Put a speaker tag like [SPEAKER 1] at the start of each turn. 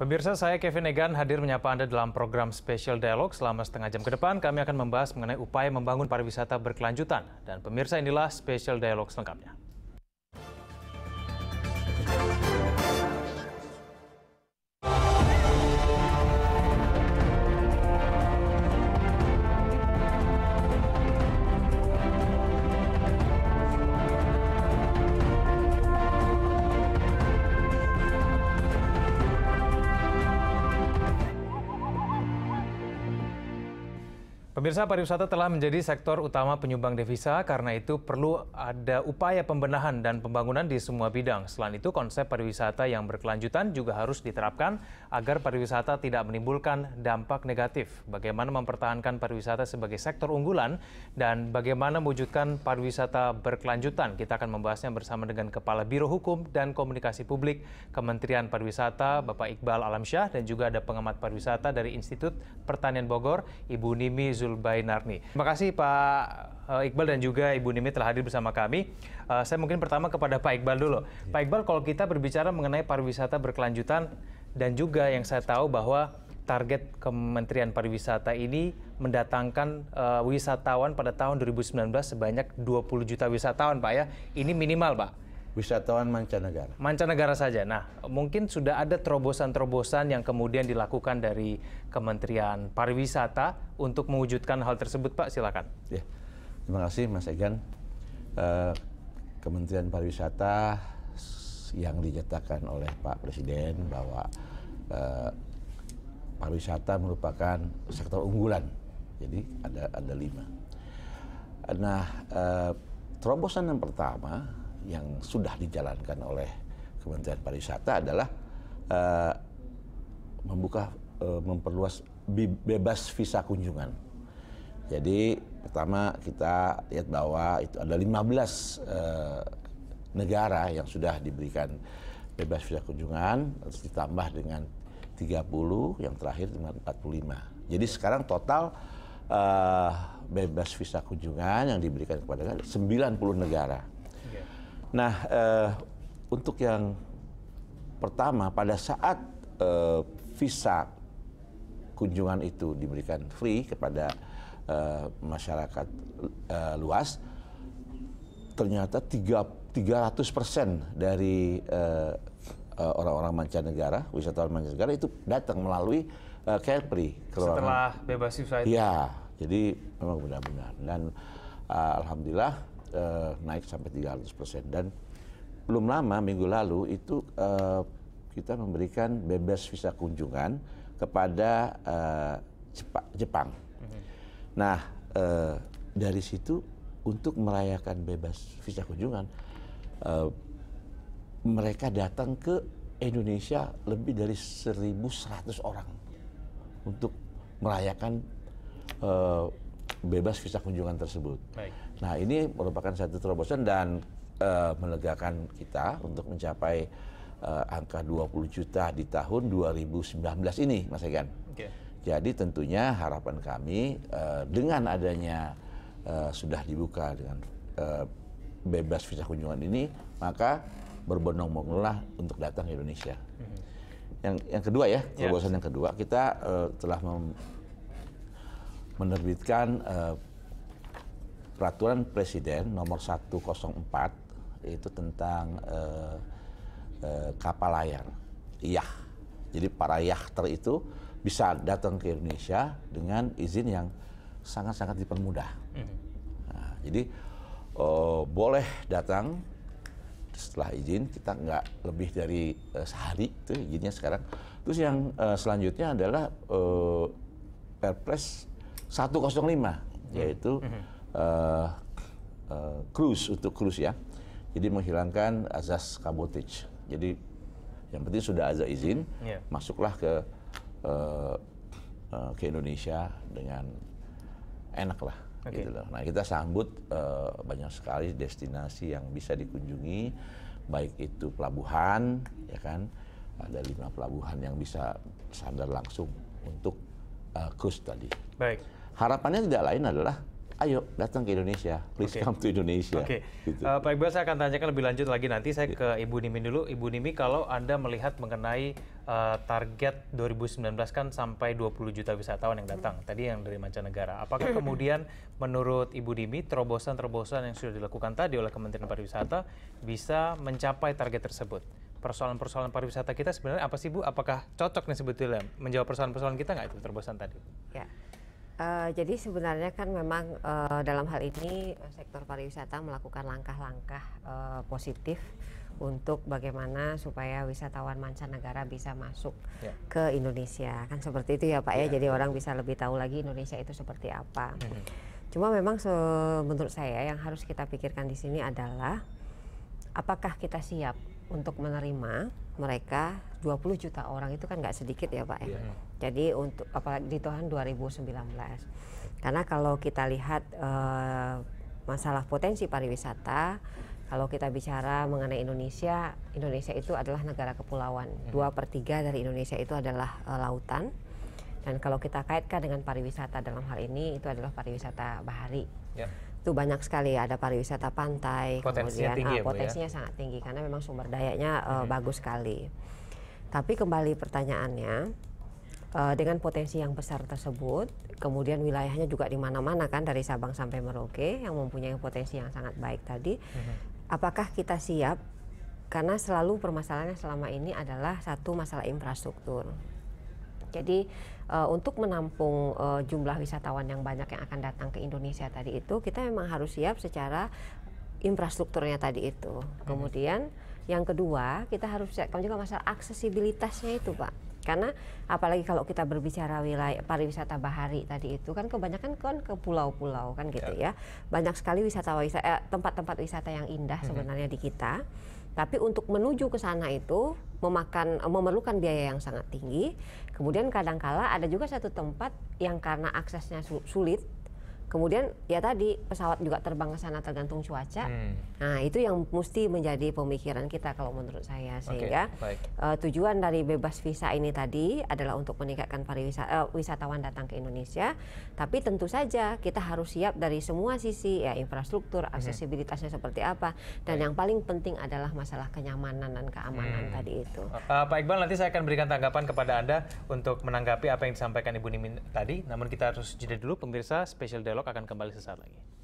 [SPEAKER 1] Pemirsa, saya Kevin Egan hadir menyapa Anda dalam program Special Dialog. Selama setengah jam ke depan, kami akan membahas mengenai upaya membangun pariwisata berkelanjutan. Dan pemirsa, inilah Special Dialog selengkapnya. Pemirsa pariwisata telah menjadi sektor utama penyumbang devisa, karena itu perlu ada upaya pembenahan dan pembangunan di semua bidang. Selain itu, konsep pariwisata yang berkelanjutan juga harus diterapkan agar pariwisata tidak menimbulkan dampak negatif. Bagaimana mempertahankan pariwisata sebagai sektor unggulan dan bagaimana mewujudkan pariwisata berkelanjutan? Kita akan membahasnya bersama dengan Kepala Biro Hukum dan Komunikasi Publik Kementerian Pariwisata, Bapak Iqbal Alamsyah, dan juga ada pengamat pariwisata dari Institut Pertanian Bogor, Ibu Nimi Zul Narni. Terima kasih Pak eh, Iqbal dan juga Ibu Nimi telah hadir bersama kami. Eh, saya mungkin pertama kepada Pak Iqbal dulu. Iya. Pak Iqbal, kalau kita berbicara mengenai pariwisata berkelanjutan dan juga yang saya tahu bahwa target Kementerian Pariwisata ini mendatangkan uh, wisatawan pada tahun 2019 sebanyak 20 juta wisatawan, Pak ya. Ini minimal, Pak wisatawan mancanegara. Mancanegara saja. Nah, mungkin sudah ada terobosan-terobosan yang kemudian dilakukan dari Kementerian Pariwisata untuk mewujudkan hal tersebut, Pak. Silakan.
[SPEAKER 2] Ya. Terima kasih, Mas Egan. Eh, Kementerian Pariwisata yang dinyatakan oleh Pak Presiden bahwa uh, pariwisata merupakan sektor unggulan. Jadi ada ada lima. Nah, uh, terobosan yang pertama yang sudah dijalankan oleh Kementerian Pariwisata adalah uh, membuka uh, memperluas bebas visa kunjungan. Jadi pertama kita lihat bahwa itu ada 15 uh, eh, negara yang sudah diberikan bebas visa kunjungan terus ditambah dengan 30 yang terakhir dengan 45. Jadi sekarang total uh, bebas visa kunjungan yang diberikan kepada 90 negara. Nah, uh, untuk yang pertama pada saat uh, visa kunjungan itu diberikan free kepada uh, masyarakat uh, luas, ternyata 3, 300 persen dari uh, orang-orang mancanegara, wisatawan mancanegara itu datang melalui uh, Carefree. Keluaran. Setelah
[SPEAKER 1] bebas visa itu?
[SPEAKER 2] Ya, jadi memang benar-benar. Dan uh, Alhamdulillah uh, naik sampai 300 persen dan belum lama minggu lalu itu uh, kita memberikan bebas visa kunjungan kepada uh, Jepang. Mm-hmm. Nah uh, dari situ untuk merayakan bebas visa kunjungan uh, mereka datang ke Indonesia lebih dari 1.100 orang untuk merayakan uh, bebas visa kunjungan tersebut. Baik. Nah ini merupakan satu terobosan dan uh, eh, melegakan kita untuk mencapai uh, angka 20 juta di tahun 2019 ini, Mas Egan. Okay. Jadi tentunya harapan kami uh, dengan adanya uh, sudah dibuka dengan uh, bebas visa kunjungan ini, maka berbondong-bondonglah untuk datang ke Indonesia. Mhm. Yang yang kedua ya, terobosan yeah. yang kedua kita uh, telah mem menerbitkan uh, peraturan presiden nomor 104 itu tentang uh, uh, kapal layar. Iya. Jadi para yachter itu bisa datang ke Indonesia dengan izin yang sangat-sangat dipermudah. Hmm. Nah, jadi uh, boleh datang setelah izin kita nggak lebih dari uh, sehari itu izinnya sekarang. Terus yang uh, selanjutnya adalah uh, Perpres 105 hmm. yaitu uh, uh, cruise untuk cruise ya. Jadi menghilangkan azas cabotage Jadi yang penting sudah azas izin, yeah. masuklah ke uh, uh, ke Indonesia dengan enak lah. Okay. Gitu loh. Nah kita sambut uh, banyak sekali destinasi yang bisa dikunjungi, baik itu pelabuhan, ya kan, ada lima pelabuhan yang bisa sandar langsung untuk uh, cruise tadi. Baik harapannya tidak lain adalah ayo datang ke Indonesia, please okay. come to Indonesia. Oke, okay.
[SPEAKER 1] gitu. uh, Pak Iqbal saya akan tanyakan lebih lanjut lagi nanti saya yeah. ke Ibu Nimi dulu. Ibu Nimi kalau Anda melihat mengenai uh, target 2019 kan sampai 20 juta wisatawan yang datang, mm. tadi yang dari mancanegara. Apakah hmm. kemudian menurut Ibu Nimi terobosan-terobosan yang sudah dilakukan tadi oleh Kementerian Pariwisata bisa mencapai target tersebut? persoalan-persoalan pariwisata kita sebenarnya apa sih Bu? Apakah cocok nih sebetulnya menjawab persoalan-persoalan kita nggak itu terobosan tadi?
[SPEAKER 3] Ya. Eh, jadi sebenarnya kan memang uh, dalam hal ini eh, sektor pariwisata melakukan langkah-langkah uh, positif untuk bagaimana supaya wisatawan mancanegara bisa masuk yeah. ke Indonesia kan seperti itu ya Pak yeah. ya jadi orang bisa lebih tahu lagi Indonesia itu seperti apa. Mm -hmm. Cuma memang menurut saya yang harus kita pikirkan di sini adalah apakah kita siap untuk menerima mereka 20 juta orang itu kan nggak sedikit ya Pak ya. Iya. Jadi untuk apalagi di tahun 2019. Karena kalau kita lihat uh, masalah potensi pariwisata, kalau kita bicara mengenai Indonesia, Indonesia itu adalah negara kepulauan. Hmm. Dua per tiga dari Indonesia itu adalah e, lautan. Dan kalau kita kaitkan dengan pariwisata dalam hal ini, itu adalah pariwisata bahari. Yeah itu banyak sekali ada pariwisata pantai potensinya kemudian tinggi ya, ah, ya? potensinya ya? sangat tinggi karena memang sumber dayanya uh, bagus sekali tapi kembali pertanyaannya uh, dengan potensi yang besar tersebut kemudian wilayahnya juga di mana-mana kan dari Sabang sampai Merauke yang mempunyai potensi yang sangat baik tadi hmm. apakah kita siap karena selalu permasalahannya selama ini adalah satu masalah infrastruktur jadi uh, untuk menampung uh, jumlah wisatawan yang banyak yang akan datang ke Indonesia tadi itu kita memang harus siap secara infrastrukturnya tadi itu. Hmm. Kemudian yang kedua kita harus siapkan juga masalah aksesibilitasnya itu, Pak karena apalagi kalau kita berbicara wilayah pariwisata bahari tadi itu kan kebanyakan kan ke pulau-pulau kan gitu ya, ya. banyak sekali wisata wisata eh, tempat-tempat wisata yang indah mhm. sebenarnya di kita tapi untuk menuju ke sana itu memakan eh, memerlukan biaya yang sangat tinggi kemudian kadangkala ada juga satu tempat yang karena aksesnya sulit Kemudian ya tadi pesawat juga terbang ke sana tergantung cuaca. Hmm. Nah itu yang mesti menjadi pemikiran kita kalau menurut saya sehingga okay, uh, eh, tujuan dari bebas visa ini tadi adalah untuk meningkatkan pariwisata uh, eh, wisatawan datang ke Indonesia. Tapi tentu saja kita harus siap dari semua sisi ya infrastruktur, hmm. aksesibilitasnya seperti apa dan Baik. yang paling penting adalah masalah kenyamanan dan keamanan hmm. tadi itu.
[SPEAKER 1] Uh, Pak Iqbal nanti saya akan berikan tanggapan kepada anda untuk menanggapi apa yang disampaikan Ibu Nimin tadi. Namun kita harus jeda dulu pemirsa special dialog dialog akan kembali sesaat lagi